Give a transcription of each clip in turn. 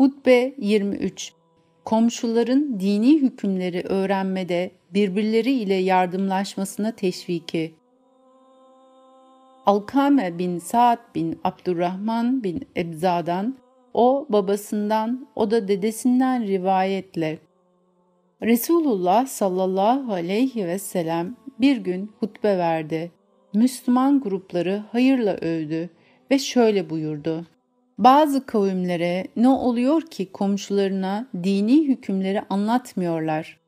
Hutbe 23 Komşuların dini hükümleri öğrenmede birbirleri ile yardımlaşmasına teşviki. Alkame bin Saad bin Abdurrahman bin Ebza'dan, o babasından, o da dedesinden rivayetle. Resulullah sallallahu aleyhi ve sellem bir gün hutbe verdi. Müslüman grupları hayırla övdü ve şöyle buyurdu. Bazı kavimlere ne oluyor ki komşularına dini hükümleri anlatmıyorlar?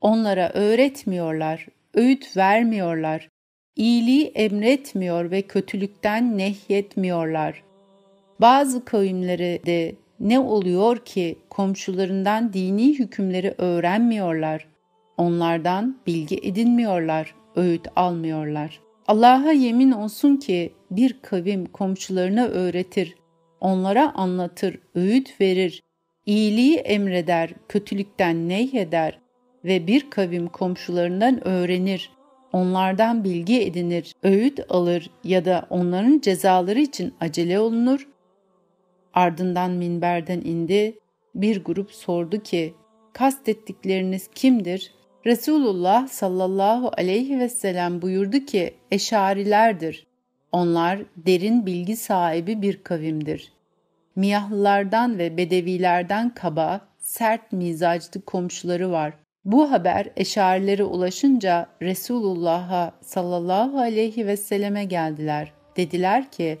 Onlara öğretmiyorlar, öğüt vermiyorlar, iyiliği emretmiyor ve kötülükten nehyetmiyorlar. Bazı kavimlere de ne oluyor ki komşularından dini hükümleri öğrenmiyorlar? Onlardan bilgi edinmiyorlar, öğüt almıyorlar. Allah'a yemin olsun ki bir kavim komşularına öğretir, onlara anlatır, öğüt verir, iyiliği emreder, kötülükten nehyeder ve bir kavim komşularından öğrenir, onlardan bilgi edinir, öğüt alır ya da onların cezaları için acele olunur. Ardından minberden indi, bir grup sordu ki, kastettikleriniz kimdir? Resulullah sallallahu aleyhi ve sellem buyurdu ki, eşarilerdir. Onlar derin bilgi sahibi bir kavimdir. Miyahlılardan ve Bedevilerden kaba, sert mizaclı komşuları var. Bu haber eşarilere ulaşınca Resulullah'a sallallahu aleyhi ve selleme geldiler. Dediler ki,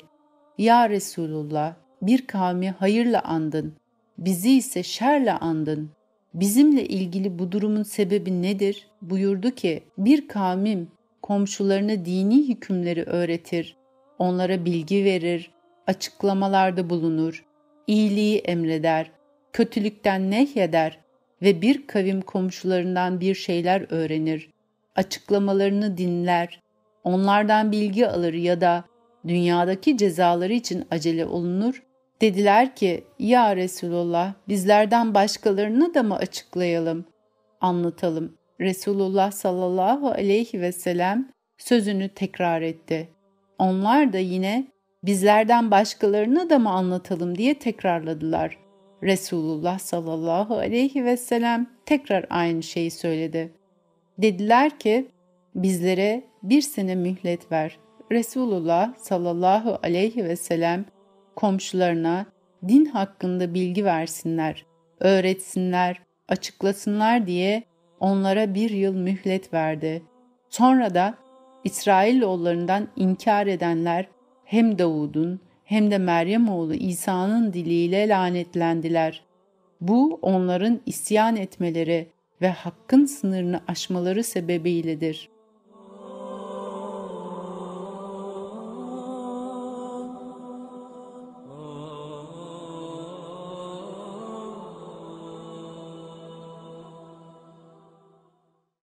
Ya Resulullah bir kavmi hayırla andın, bizi ise şerle andın. Bizimle ilgili bu durumun sebebi nedir? Buyurdu ki, bir kavmim komşularına dini hükümleri öğretir, onlara bilgi verir, açıklamalarda bulunur, iyiliği emreder, kötülükten nehyeder ve bir kavim komşularından bir şeyler öğrenir, açıklamalarını dinler, onlardan bilgi alır ya da dünyadaki cezaları için acele olunur. Dediler ki, ya Resulullah bizlerden başkalarını da mı açıklayalım, anlatalım. Resulullah sallallahu aleyhi ve sellem sözünü tekrar etti. Onlar da yine bizlerden başkalarına da mı anlatalım diye tekrarladılar. Resulullah sallallahu aleyhi ve sellem tekrar aynı şeyi söyledi. Dediler ki bizlere bir sene mühlet ver. Resulullah sallallahu aleyhi ve sellem komşularına din hakkında bilgi versinler, öğretsinler, açıklasınlar diye onlara bir yıl mühlet verdi. Sonra da İsrailoğullarından inkar edenler hem Davud'un hem de Meryem oğlu İsa'nın diliyle lanetlendiler. Bu onların isyan etmeleri ve hakkın sınırını aşmaları sebebiyledir.''